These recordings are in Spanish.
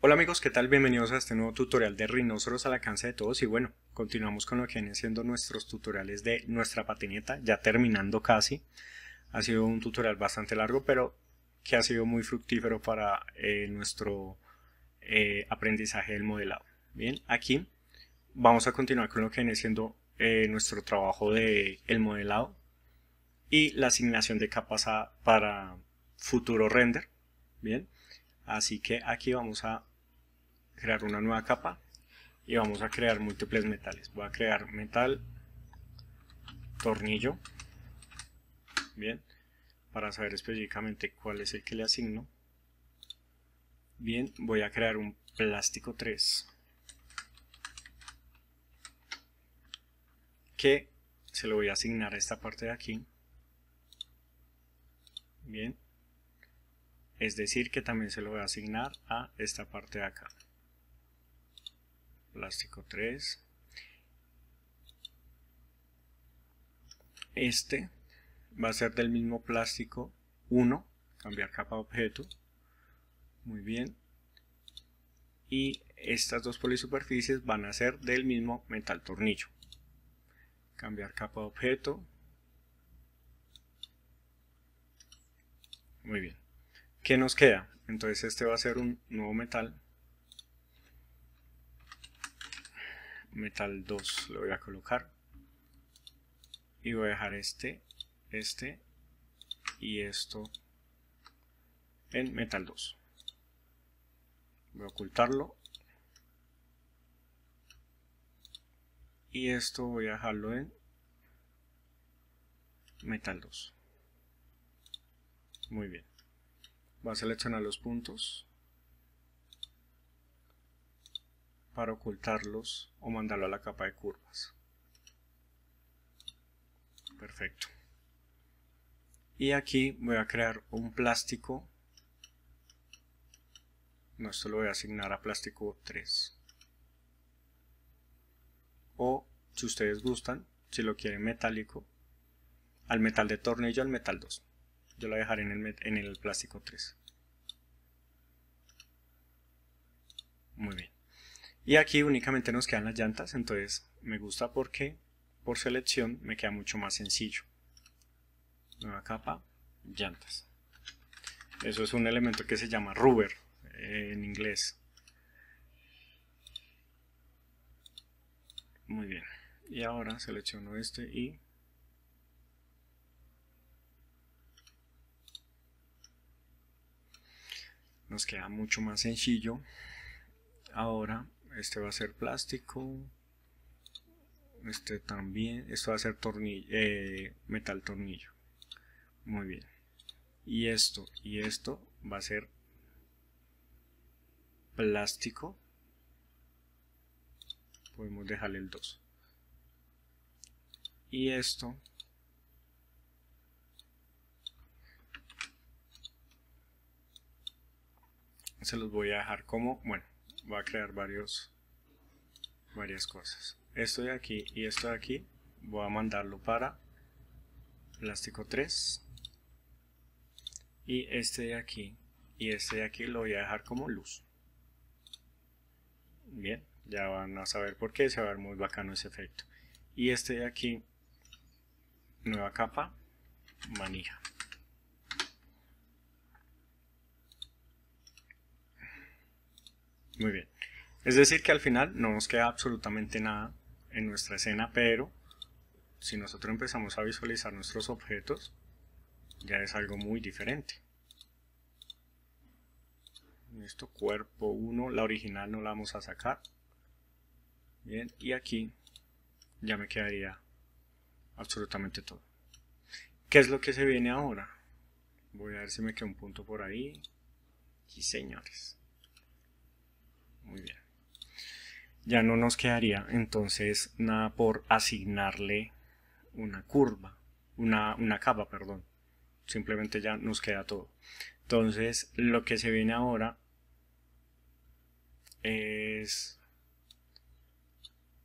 Hola amigos, ¿qué tal? Bienvenidos a este nuevo tutorial de rinoceros al alcance de todos y bueno, continuamos con lo que vienen siendo nuestros tutoriales de nuestra patineta, ya terminando casi. Ha sido un tutorial bastante largo, pero que ha sido muy fructífero para eh, nuestro eh, aprendizaje del modelado. Bien, aquí vamos a continuar con lo que viene siendo eh, nuestro trabajo de el modelado y la asignación de capas para futuro render. Bien, así que aquí vamos a crear una nueva capa y vamos a crear múltiples metales. Voy a crear metal, tornillo, bien, para saber específicamente cuál es el que le asigno. Bien, voy a crear un plástico 3. que se lo voy a asignar a esta parte de aquí. Bien. Es decir, que también se lo voy a asignar a esta parte de acá. Plástico 3. Este va a ser del mismo plástico 1. Cambiar capa objeto. Muy bien. Y estas dos polisuperficies van a ser del mismo metal tornillo cambiar capa de objeto. Muy bien. ¿Qué nos queda? Entonces este va a ser un nuevo metal. Metal 2 lo voy a colocar. Y voy a dejar este, este y esto en metal 2. Voy a ocultarlo y esto voy a dejarlo en metal 2 muy bien va a seleccionar los puntos para ocultarlos o mandarlo a la capa de curvas perfecto y aquí voy a crear un plástico no, esto lo voy a asignar a plástico 3 o si ustedes gustan, si lo quieren metálico, al metal de tornillo al metal 2. Yo la dejaré en el, en el plástico 3. Muy bien. Y aquí únicamente nos quedan las llantas, entonces me gusta porque por selección me queda mucho más sencillo. Nueva capa, llantas. Eso es un elemento que se llama rubber eh, en inglés. Muy bien. Y ahora selecciono este y nos queda mucho más sencillo. Ahora este va a ser plástico. Este también. Esto va a ser tornillo, eh, metal tornillo. Muy bien. Y esto y esto va a ser plástico podemos dejarle el 2 y esto se los voy a dejar como bueno va a crear varios varias cosas esto de aquí y esto de aquí voy a mandarlo para elástico 3 y este de aquí y este de aquí lo voy a dejar como luz bien ya van a saber por qué, se va a ver muy bacano ese efecto. Y este de aquí, nueva capa, manija. Muy bien. Es decir que al final no nos queda absolutamente nada en nuestra escena, pero si nosotros empezamos a visualizar nuestros objetos, ya es algo muy diferente. Esto, cuerpo 1, la original no la vamos a sacar, Bien, y aquí ya me quedaría absolutamente todo. ¿Qué es lo que se viene ahora? Voy a ver si me queda un punto por ahí. Y señores. Muy bien. Ya no nos quedaría entonces nada por asignarle una curva, una, una capa, perdón. Simplemente ya nos queda todo. Entonces lo que se viene ahora es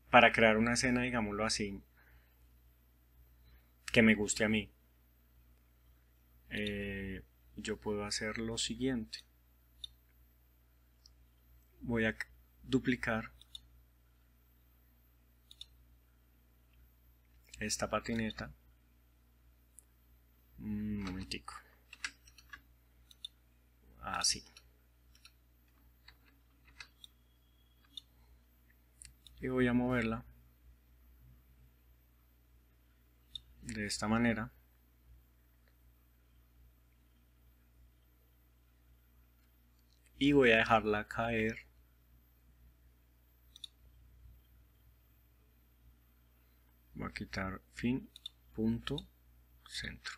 para crear una escena, digámoslo así, que me guste a mí. Eh, yo puedo hacer lo siguiente. Voy a duplicar esta patineta. Un momentico. Así. y voy a moverla de esta manera y voy a dejarla caer voy a quitar fin punto centro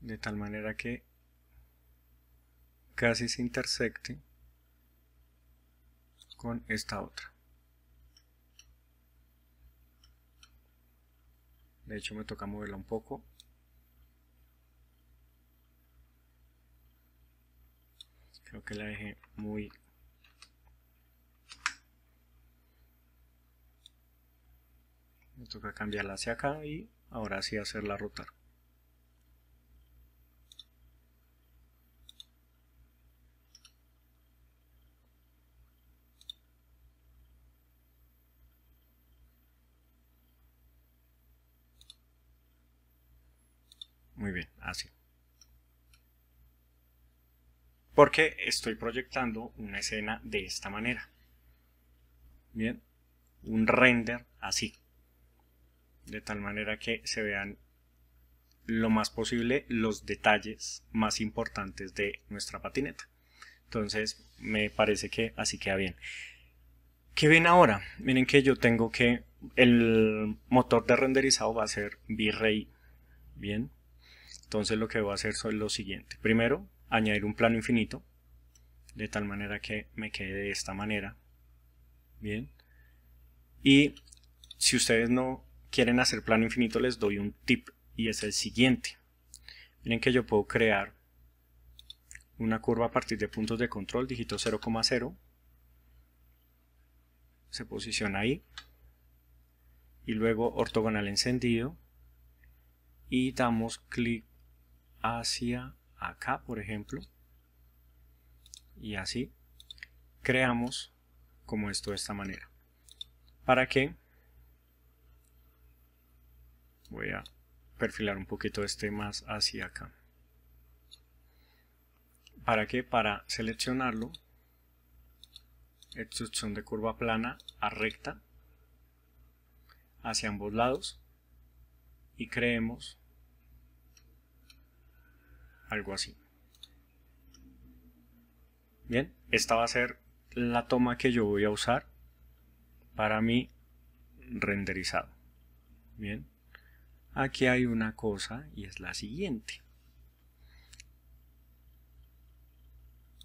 de tal manera que casi se intersecte con esta otra. De hecho me toca moverla un poco. Creo que la dejé muy me toca cambiarla hacia acá y ahora sí hacerla rotar Muy bien, así. Ah, Porque estoy proyectando una escena de esta manera. Bien, un render así. De tal manera que se vean lo más posible los detalles más importantes de nuestra patineta. Entonces me parece que así queda bien. ¿Qué ven ahora? Miren que yo tengo que el motor de renderizado va a ser V-Ray. Bien. Entonces lo que voy a hacer es lo siguiente. Primero, añadir un plano infinito, de tal manera que me quede de esta manera. Bien. Y si ustedes no quieren hacer plano infinito, les doy un tip y es el siguiente. Miren que yo puedo crear una curva a partir de puntos de control, dígito 0,0. Se posiciona ahí. Y luego ortogonal encendido. Y damos clic hacia acá, por ejemplo. Y así creamos como esto de esta manera. Para que voy a perfilar un poquito este más hacia acá. ¿Para que Para seleccionarlo, extrusión de curva plana a recta hacia ambos lados y creemos algo así. Bien, esta va a ser la toma que yo voy a usar para mi renderizado. Bien, aquí hay una cosa y es la siguiente.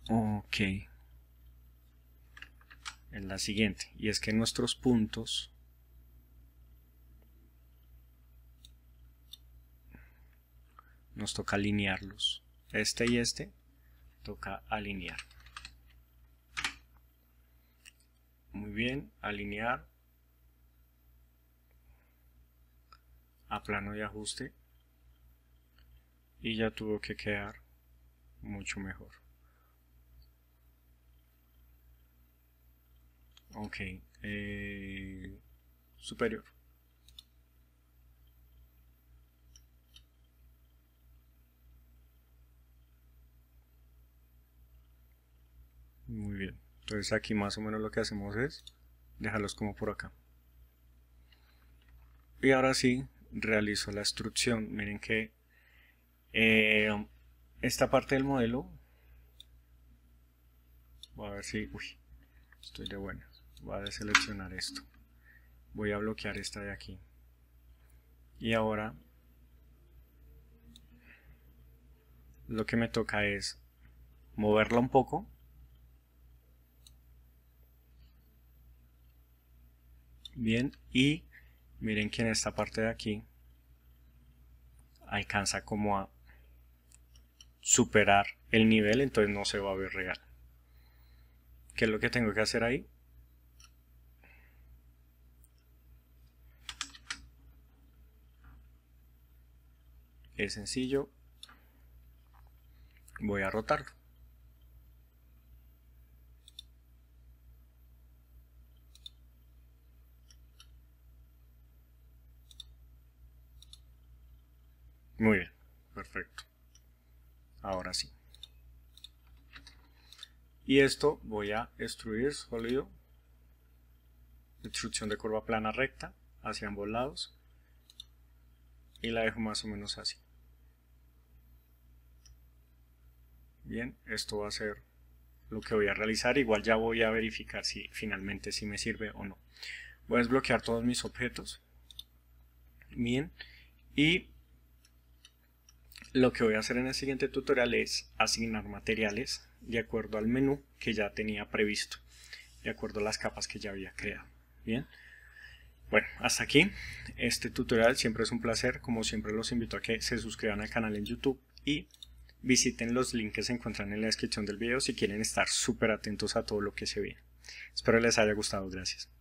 Ok. Es la siguiente. Y es que nuestros puntos nos toca alinearlos. Este y este toca alinear. Muy bien, alinear a plano de ajuste y ya tuvo que quedar mucho mejor. Ok, eh, superior. Muy bien. Entonces aquí más o menos lo que hacemos es dejarlos como por acá. Y ahora sí, realizo la instrucción. Miren que eh, esta parte del modelo... Voy a ver si... estoy de buena, Voy a deseleccionar esto. Voy a bloquear esta de aquí. Y ahora lo que me toca es moverla un poco Bien, y miren que en esta parte de aquí alcanza como a superar el nivel, entonces no se va a ver real. ¿Qué es lo que tengo que hacer ahí? Es sencillo. Voy a rotarlo. Muy bien, perfecto. Ahora sí. Y esto voy a extruir sólido, destrucción de curva plana recta hacia ambos lados y la dejo más o menos así. Bien, esto va a ser lo que voy a realizar. Igual ya voy a verificar si finalmente si me sirve o no. Voy a desbloquear todos mis objetos. Bien. Y lo que voy a hacer en el siguiente tutorial es asignar materiales de acuerdo al menú que ya tenía previsto, de acuerdo a las capas que ya había creado. Bien. Bueno, hasta aquí este tutorial. Siempre es un placer. Como siempre los invito a que se suscriban al canal en YouTube y visiten los links que se encuentran en la descripción del video si quieren estar súper atentos a todo lo que se viene. Espero les haya gustado. Gracias.